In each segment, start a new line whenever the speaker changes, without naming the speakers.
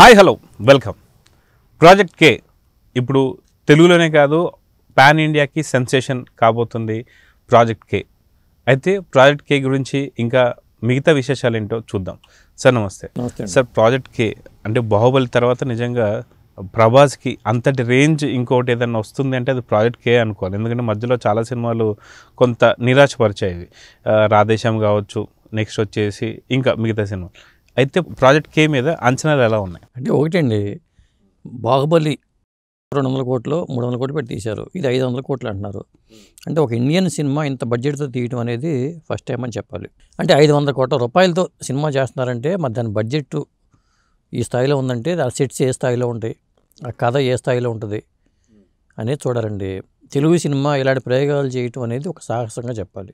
Hi hello welcome project K ఇప్పుడు తెలుగులోనే కాదు పాన్ ఇండియాకి సెన్సేషన్ కాబోతుంది ప్రాజెక్ట్ కే అయితే ప్రాజెక్ట్ కే గురించి ఇంకా మిగతా విశేషాలు ఏంటో చూద్దాం సార్ నమస్తే సార్ ప్రాజెక్ట్ కే అంటే బాహుబలి తర్వాత నిజంగా ప్రభాస్కి అంతటి రేంజ్ ఇంకోటి ఏదైనా వస్తుంది అంటే అది ప్రాజెక్ట్ కే అనుకోవాలి ఎందుకంటే మధ్యలో చాలా సినిమాలు కొంత నిరాశపరిచాయి రాధేశ్యామ్ కావచ్చు నెక్స్ట్ వచ్చేసి ఇంకా మిగతా సినిమాలు అయితే ప్రాజెక్ట్ కే మీద అంచనాలు ఎలా ఉన్నాయి అంటే ఒకటండి బాహుబలి రెండు వందల కోట్లు మూడు వందల కోట్లు పెట్టి తీశారు
ఇది ఐదు వందల కోట్లు అంటున్నారు అంటే ఒక ఇండియన్ సినిమా ఇంత బడ్జెట్తో తీయడం అనేది ఫస్ట్ టైం అని చెప్పాలి అంటే ఐదు వందల కోట్ల రూపాయలతో సినిమా చేస్తున్నారంటే మరి దాని బడ్జెట్ ఈ స్థాయిలో ఉందంటే ఆ సెట్స్ ఏ స్థాయిలో ఉంటాయి ఆ కథ ఏ స్థాయిలో ఉంటుంది అనేది చూడాలండి తెలుగు సినిమా ఇలాంటి ప్రయోగాలు చేయటం అనేది ఒక సాహసంగా చెప్పాలి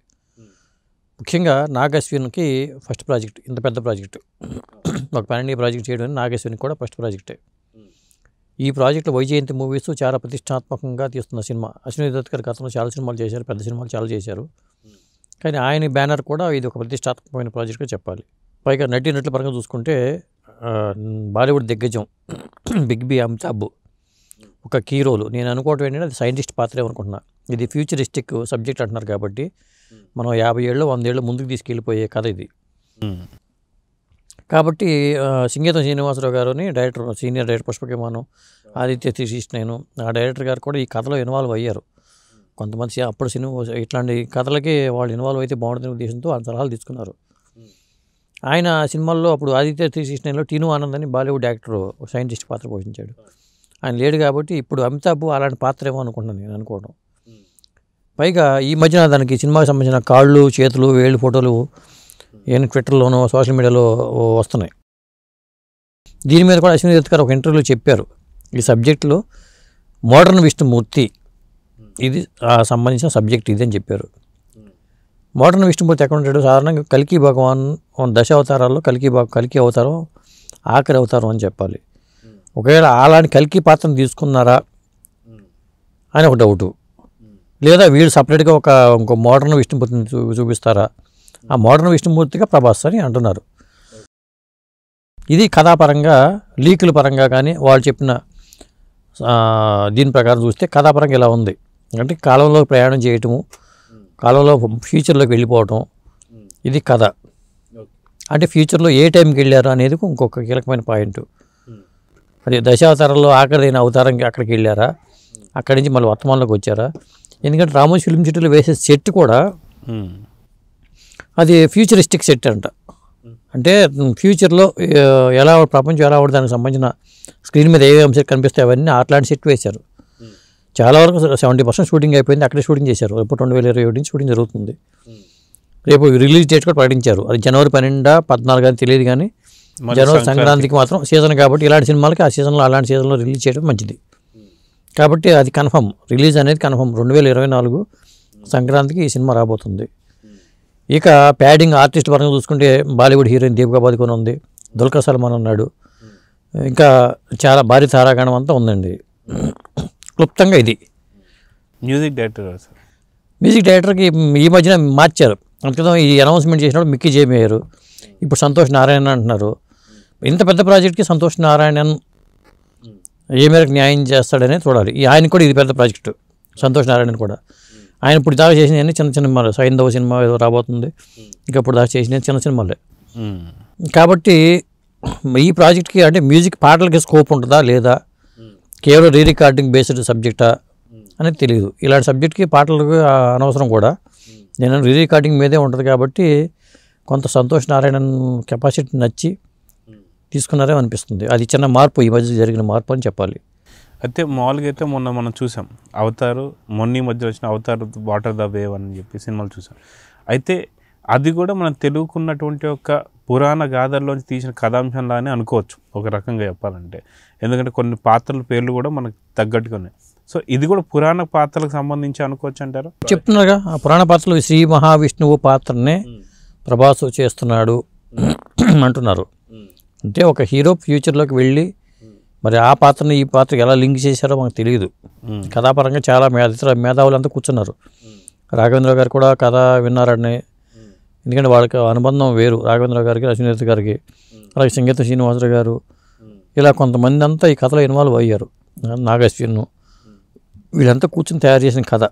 ముఖ్యంగా నాగశ్వినికి ఫస్ట్ ప్రాజెక్ట్ ఇంత పెద్ద ప్రాజెక్టు ఒక పన్నెండు ప్రాజెక్ట్ చేయడం నాగశ్వినికి కూడా ఫస్ట్ ప్రాజెక్టే ఈ ప్రాజెక్టులో వైజయంతి మూవీస్ చాలా ప్రతిష్టాత్మకంగా తీస్తున్న సినిమా అశ్విని దత్ గారి గతంలో చాలా సినిమాలు చేశారు పెద్ద సినిమాలు చాలా చేశారు కానీ ఆయన బ్యానర్ కూడా ఇది ఒక ప్రతిష్టాత్మకమైన ప్రాజెక్ట్గా చెప్పాలి పైగా నటి నటుల పరంగా చూసుకుంటే బాలీవుడ్ దిగ్గజం బిగ్ బి అమితాబ్ ఒక కీరోలు నేను అనుకోవటం ఏంటంటే అది సైంటిస్ట్ పాత్రే అనుకుంటున్నా ఇది ఫ్యూచరిస్టిక్ సబ్జెక్ట్ అంటున్నారు కాబట్టి మనం యాభై ఏళ్ళు ఏళ్ళు ముందుకు తీసుకెళ్ళిపోయే కథ ఇది కాబట్టి సింగేతం శ్రీనివాసరావు గారుని డైరెక్టర్ సీనియర్ డైరెక్టర్ పుష్పకిమాను ఆదిత్య నేను ఆ డైరెక్టర్ గారు కూడా ఈ కథలో ఇన్వాల్వ్ అయ్యారు కొంతమంది అప్పుడు సినిమా ఇట్లాంటి కథలకి వాళ్ళు ఇన్వాల్వ్ అయితే బాగుంటుంది ఉద్దేశంతో ఆ సలహాలు తీసుకున్నారు ఆయన సినిమాల్లో అప్పుడు ఆదిత్య శ్రీకృష్ణలో టీను ఆనంద్ అని బాలీవుడ్ యాక్టర్ సైంటిస్ట్ పాత్ర పోషించాడు ఆయన లేడు కాబట్టి ఇప్పుడు అమితాబ్ అలాంటి పాత్ర ఏమో అనుకుంటున్నాను నేను అనుకోవడం పైగా ఈ మధ్యన దానికి సినిమాకి సంబంధించిన కాళ్ళు చేతులు వేళ్ళు ఫోటోలు ఏమైనా ట్విట్టర్లోనో సోషల్ మీడియాలో వస్తున్నాయి దీని మీద కూడా అశ్విని గారు ఒక ఇంటర్వ్యూలో చెప్పారు ఈ సబ్జెక్టులో మోడర్న్ విష్ణుమూర్తి ఇది సంబంధించిన సబ్జెక్ట్ ఇది అని చెప్పారు మోడర్న్ విష్ణుమూర్తి ఎక్కడ ఉంటాడు సాధారణంగా కలికి భగవాన్ దశ అవతారాల్లో కలికి కలికి అవతారం ఆఖరి అవతారం అని చెప్పాలి ఒకవేళ అలాంటి కలికి పాత్రను తీసుకున్నారా అని ఒక డౌటు లేదా వీళ్ళు సపరేట్గా ఒక ఇంకో మోడర్న్ విష్ణుమూర్తిని చూ చూపిస్తారా ఆ మోడర్న్ విష్ణుమూర్తిగా ప్రభాస్ అని అంటున్నారు ఇది కథాపరంగా లీకుల పరంగా కానీ వాళ్ళు చెప్పిన దీని ప్రకారం చూస్తే కథాపరంగా ఇలా ఉంది అంటే కాలంలో ప్రయాణం చేయటము కాలంలో ఫ్యూచర్లోకి వెళ్ళిపోవటం ఇది కథ అంటే ఫ్యూచర్లో ఏ టైంకి వెళ్ళారు అనేది ఇంకొక కీలకమైన పాయింట్ మరి దశావతారంలో ఆఖరిదైన అవతారంకి అక్కడికి వెళ్ళారా అక్కడి నుంచి మళ్ళీ వర్తమానంలోకి వచ్చారా ఎందుకంటే రామోజ్ ఫిలిం సిటీలో వేసే సెట్ కూడా అది ఫ్యూచరిస్టిక్ సెట్ అంట అంటే ఫ్యూచర్లో ఎలా ప్రపంచం ఎలా ఉంటుంది దానికి సంబంధించిన స్క్రీన్ మీద ఏ అంశాలు కనిపిస్తాయి అవన్నీ అట్లాంటి సెట్ వేశారు చాలా వరకు సెవెంటీ పర్సెంట్ షూటింగ్ అయిపోయింది అక్కడే షూటింగ్ చేశారు రేపు రెండు వేల ఇరవై ఒకటి నుంచి షూటింగ్ జరుగుతుంది రేపు రిలీజ్ డేట్ కూడా ప్రకటించారు అది జనవరి పన్నెండా పద్నాలుగు అని తెలియదు కానీ జనవరి సంక్రాంతికి మాత్రం సీజన్ కాబట్టి ఇలాంటి సినిమాలకి ఆ సీజన్లో అలాంటి సీజన్లో రిలీజ్ చేయడం మంచిది కాబట్టి అది కన్ఫర్మ్ రిలీజ్ అనేది కన్ఫర్మ్ రెండు వేల ఇరవై నాలుగు సంక్రాంతికి ఈ సినిమా రాబోతుంది ఇక ప్యాడింగ్ ఆర్టిస్ట్ పరంగా చూసుకుంటే బాలీవుడ్ హీరోయిన్ దీపికా పాదుకొని ఉంది దుల్కర్ సల్మాన్ ఉన్నాడు ఇంకా చాలా భారీ తారాగణం అంతా ఉందండి క్లుప్తంగా ఇది
మ్యూజిక్ డైరెక్టర్
మ్యూజిక్ డైరెక్టర్కి ఈ మధ్యన మార్చారు అంత ఈ అనౌన్స్మెంట్ చేసినప్పుడు మిక్కీ జేమయ్యారు ఇప్పుడు సంతోష్ నారాయణ అంటున్నారు ఇంత పెద్ద ప్రాజెక్ట్కి సంతోష్ నారాయణన్ ఏ మేరకు న్యాయం చేస్తాడనే చూడాలి ఆయన కూడా ఇది పెద్ద ప్రాజెక్టు సంతోష్ నారాయణ కూడా ఆయన ఇప్పుడు దాకా చేసిన చిన్న సినిమాలు సైంధవ సినిమా ఏదో రాబోతుంది ఇంకా ఇప్పుడు దాకా చేసిన చిన్న సినిమాలే కాబట్టి ఈ ప్రాజెక్ట్కి అంటే మ్యూజిక్ పాటలకి స్కోప్ ఉంటుందా లేదా కేవలం రీ రికార్డింగ్ బేస్డ్ సబ్జెక్టా అనేది తెలియదు ఇలాంటి సబ్జెక్ట్కి పాటలకు అనవసరం కూడా నేను రీ రికార్డింగ్ మీదే ఉంటుంది కాబట్టి కొంత సంతోష్ నారాయణ కెపాసిటీ నచ్చి తీసుకున్నారే అనిపిస్తుంది అది చిన్న మార్పు ఈ మధ్య జరిగిన మార్పు అని చెప్పాలి
అయితే మామూలుగా అయితే మొన్న మనం చూసాం అవతారు మొన్న మధ్య వచ్చిన అవతారు వాటర్ ద వేవ్ అని చెప్పి సినిమాలు చూసాం అయితే అది కూడా మనం తెలుగుకున్నటువంటి ఒక పురాణ గాథల్లోంచి తీసిన కథాంశంలానే అనుకోవచ్చు ఒక రకంగా చెప్పాలంటే ఎందుకంటే కొన్ని పాత్రల పేర్లు కూడా మనకు తగ్గట్టుగా ఉన్నాయి సో ఇది కూడా పురాణ పాత్రలకు సంబంధించి అనుకోవచ్చు అంటారు
చెప్తున్నారుగా ఆ పురాణ పాత్రలు శ్రీ మహావిష్ణువు పాత్రనే ప్రభాసు చేస్తున్నాడు అంటున్నారు అంటే ఒక హీరో ఫ్యూచర్లోకి వెళ్ళి మరి ఆ పాత్రని ఈ పాత్రకి ఎలా లింక్ చేశారో మాకు తెలియదు కథాపరంగా చాలా ఇతర మేధావులు అంతా కూర్చున్నారు రాఘవేంద్ర గారు కూడా కథ విన్నారని ఎందుకంటే వాళ్ళకి అనుబంధం వేరు రాఘవేంద్ర గారికి రజనీత గారికి అలాగే సంగీత శ్రీనివాసరావు గారు ఇలా కొంతమంది అంతా ఈ కథలో ఇన్వాల్వ్ అయ్యారు నాగశ్విన్ను వీళ్ళంతా కూర్చొని తయారు చేసిన కథ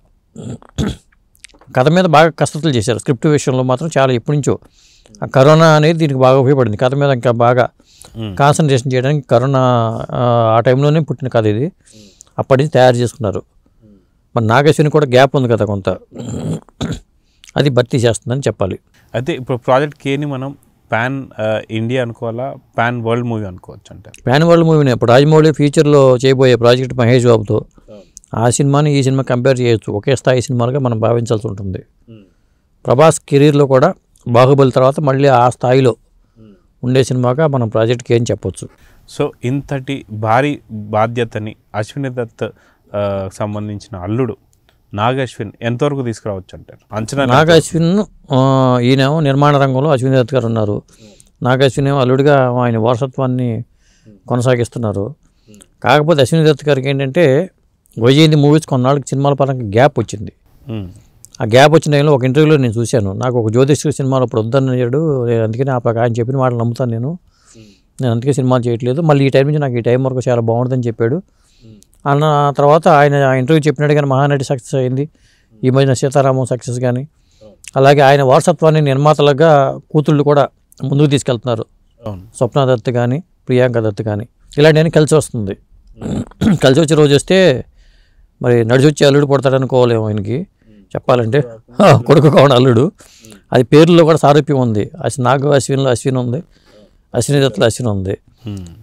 కథ మీద బాగా కసరత్తులు చేశారు స్క్రిప్ట్ విషయంలో మాత్రం చాలా ఎప్పటి నుంచో కరోనా అనేది దీనికి బాగా ఉపయోగపడింది కథ మీద ఇంకా బాగా కాన్సన్ట్రేషన్ hmm. చేయడానికి కరోనా ఆ టైంలోనే పుట్టిన కథ ఇది అప్పటి నుంచి తయారు చేసుకున్నారు hmm. మరి నాగేశ్వరిని కూడా గ్యాప్ ఉంది కదా కొంత అది భర్తీ చేస్తుందని చెప్పాలి
అయితే ఇప్పుడు ప్రాజెక్ట్ కేని మనం పాన్ ఇండియా అనుకోవాలా పాన్ వరల్డ్ మూవీ అనుకోవచ్చు
అంటే పాన్ వరల్డ్ మూవీని ఇప్పుడు రాజమౌళి ఫ్యూచర్లో చేయబోయే ప్రాజెక్ట్ మహేష్ బాబుతో hmm. ఆ సినిమాని ఈ సినిమా కంపేర్ చేయొచ్చు ఒకే స్థాయి సినిమాలుగా మనం భావించాల్సి ఉంటుంది ప్రభాస్ కెరీర్లో కూడా బాహుబలి తర్వాత మళ్ళీ ఆ స్థాయిలో ఉండే సినిమాగా మనం ప్రాజెక్ట్కి ఏం చెప్పొచ్చు
సో ఇంతటి భారీ బాధ్యతని అశ్విని దత్ సంబంధించిన అల్లుడు నాగశ్విన్ అశ్విన్ ఎంతవరకు తీసుకురావచ్చు అంటారు అంచనా నాగశ్విన్
అశ్విన్ ఈయనేమో నిర్మాణ రంగంలో అశ్విని దత్ గారు ఉన్నారు నాగశ్విన్ ఏమో అల్లుడిగా ఆయన వారసత్వాన్ని కొనసాగిస్తున్నారు కాకపోతే అశ్విని దత్ గారికి ఏంటంటే వైజయంతి మూవీస్ కొన్నాళ్ళకి సినిమాల పరంగా గ్యాప్ వచ్చింది ఆ గ్యాప్ వచ్చిన టైంలో ఒక ఇంటర్వ్యూలో నేను చూశాను నాకు ఒక జ్యోతిష్ సినిమాలో ఇప్పుడు చేయడు నేను అందుకనే ఆ ఆయన చెప్పిన మాటలు నమ్ముతాను నేను నేను అందుకే సినిమాలు చేయట్లేదు మళ్ళీ ఈ టైం నుంచి నాకు ఈ టైం వరకు చాలా బాగుంటుందని చెప్పాడు అన్న తర్వాత ఆయన ఇంటర్వ్యూ చెప్పినట్టు కానీ మహానటి సక్సెస్ అయింది ఈ మధ్యన సీతారామం సక్సెస్ కానీ అలాగే ఆయన వారసత్వాన్ని నిర్మాతలుగా కూతుళ్ళు కూడా ముందుకు తీసుకెళ్తున్నారు స్వప్న దత్తు కానీ ప్రియాంక దత్ కానీ ఇలాంటివన్నీ కలిసి వస్తుంది కలిసి వచ్చే రోజు వస్తే మరి నడిచి వచ్చి అల్లుడు పడతాడనుకోలేము ఆయనకి చెప్పాలంటే కొడుకు కావడం అల్లుడు అది పేర్లో కూడా సారూప్యం ఉంది అసలు నాగ అశ్విన్లో అశ్విన్ ఉంది అశ్విని దత్తలో అశ్విన్ ఉంది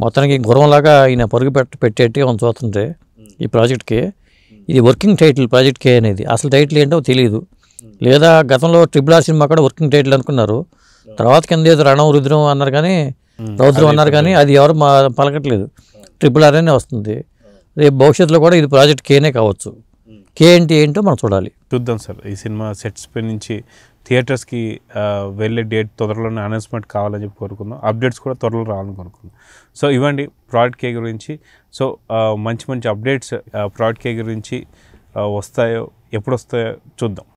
మొత్తానికి గుర్రంలాగా ఈయన పరుగు పెట్ట పెట్టేటి మనం చూస్తుంటే ఈ ప్రాజెక్ట్కి ఇది వర్కింగ్ టైటిల్ ప్రాజెక్ట్ కే అనేది అసలు టైటిల్ ఏంటో తెలియదు లేదా గతంలో ట్రిపుల్ ఆర్ సినిమా కూడా వర్కింగ్ టైటిల్ అనుకున్నారు తర్వాత కింద ఏదో రణం రుద్రం అన్నారు కానీ రౌద్రం అన్నారు కానీ అది ఎవరు మా పలకట్లేదు ట్రిపుల్ ఆర్ అనే వస్తుంది రేపు భవిష్యత్తులో కూడా ఇది ప్రాజెక్ట్ కేనే కావచ్చు కే ఏంటి
ఏంటో మనం చూడాలి చూద్దాం సార్ ఈ సినిమా సెట్స్ పై నుంచి థియేటర్స్కి వెళ్ళే డేట్ త్వరలోనే అనౌన్స్మెంట్ కావాలని చెప్పి కోరుకుందాం అప్డేట్స్ కూడా త్వరలో రావాలని కోరుకుందాం సో ఇవ్వండి ప్రోడక్ట్ కే గురించి సో మంచి మంచి అప్డేట్స్ ప్రోడక్ట్ కే గురించి వస్తాయో ఎప్పుడు వస్తాయో చూద్దాం